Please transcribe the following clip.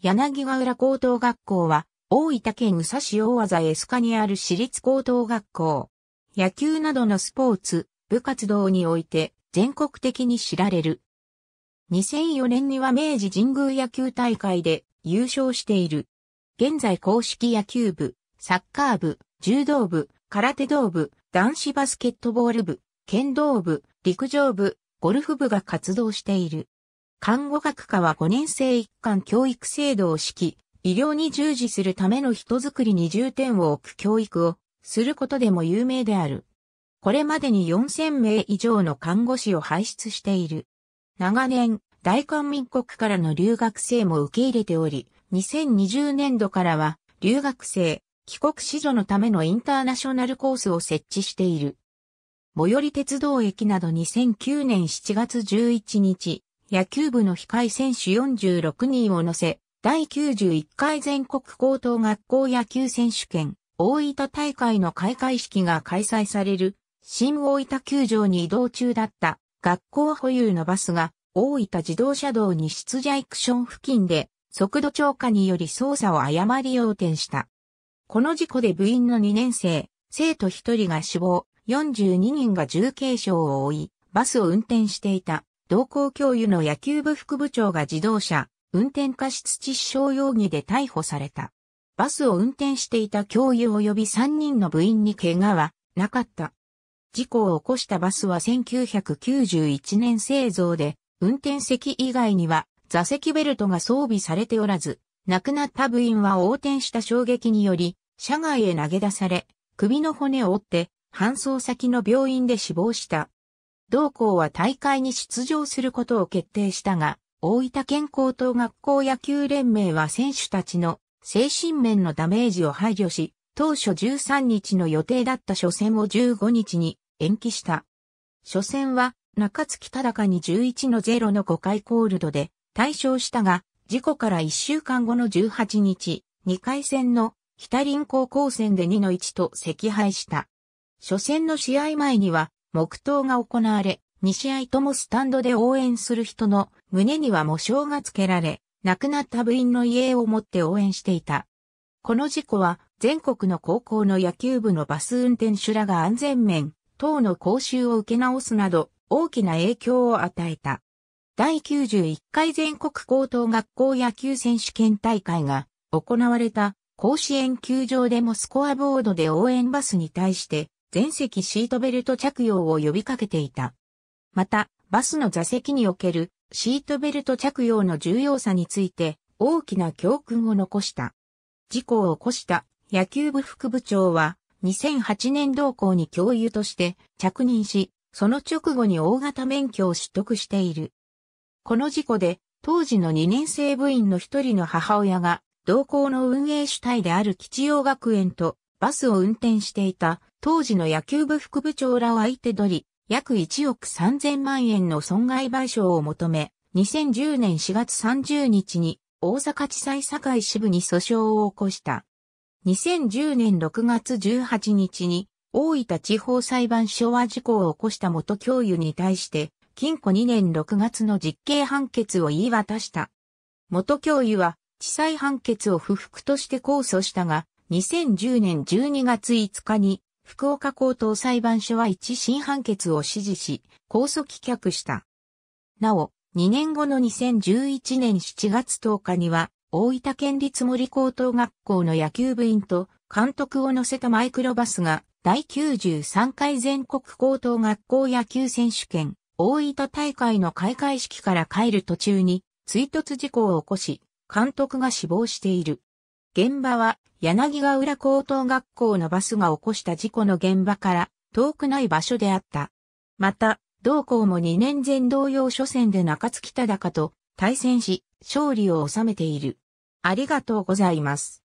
柳ヶ浦高等学校は、大分県宇佐市大技エスカにある私立高等学校。野球などのスポーツ、部活動において全国的に知られる。2004年には明治神宮野球大会で優勝している。現在公式野球部、サッカー部、柔道部、空手道部、男子バスケットボール部、剣道部、陸上部、ゴルフ部が活動している。看護学科は5年生一貫教育制度を敷き、医療に従事するための人づくりに重点を置く教育をすることでも有名である。これまでに4000名以上の看護師を輩出している。長年、大韓民国からの留学生も受け入れており、2020年度からは留学生、帰国子女のためのインターナショナルコースを設置している。最寄り鉄道駅など2009年7月11日、野球部の控え選手46人を乗せ、第91回全国高等学校野球選手権大分大会の開会式が開催される新大分球場に移動中だった学校保有のバスが大分自動車道に出ジャイクション付近で速度超過により操作を誤り横転した。この事故で部員の2年生、生徒1人が死亡、42人が重軽傷を負い、バスを運転していた同校教諭の野球部副部長が自動車、運転過失致死傷容疑で逮捕された。バスを運転していた教諭及び3人の部員に怪我はなかった。事故を起こしたバスは1991年製造で、運転席以外には座席ベルトが装備されておらず、亡くなった部員は横転した衝撃により、車外へ投げ出され、首の骨を折って、搬送先の病院で死亡した。同校は大会に出場することを決定したが、大分県高等学校野球連盟は選手たちの精神面のダメージを配慮し、当初13日の予定だった初戦を15日に延期した。初戦は中月忠に11の0の5回コールドで対象したが、事故から1週間後の18日、2回戦の北林高校戦で2の1と惜敗した。初戦の試合前には黙祷が行われ、2試合ともスタンドで応援する人の胸には模章がつけられ、亡くなった部員の遺影を持って応援していた。この事故は全国の高校の野球部のバス運転手らが安全面等の講習を受け直すなど大きな影響を与えた。第91回全国高等学校野球選手権大会が行われた甲子園球場でもスコアボードで応援バスに対して全席シートベルト着用を呼びかけていた。また、バスの座席におけるシートベルト着用の重要さについて大きな教訓を残した。事故を起こした野球部副部長は2008年同校に教諭として着任し、その直後に大型免許を取得している。この事故で当時の2年生部員の一人の母親が同校の運営主体である吉陽学園とバスを運転していた当時の野球部副部長らを相手取り、約1億3000万円の損害賠償を求め、2010年4月30日に大阪地裁堺支部に訴訟を起こした。2010年6月18日に大分地方裁判所は事故を起こした元教諭に対して禁錮2年6月の実刑判決を言い渡した。元教諭は地裁判決を不服として控訴したが、2010年12月5日に、福岡高等裁判所は一審判決を支持し、控訴棄却した。なお、2年後の2011年7月10日には、大分県立森高等学校の野球部員と監督を乗せたマイクロバスが第93回全国高等学校野球選手権大分大会の開会式から帰る途中に追突事故を起こし、監督が死亡している。現場は柳ヶ浦高等学校のバスが起こした事故の現場から遠くない場所であった。また、同校も2年前同様初戦で中月忠と対戦し、勝利を収めている。ありがとうございます。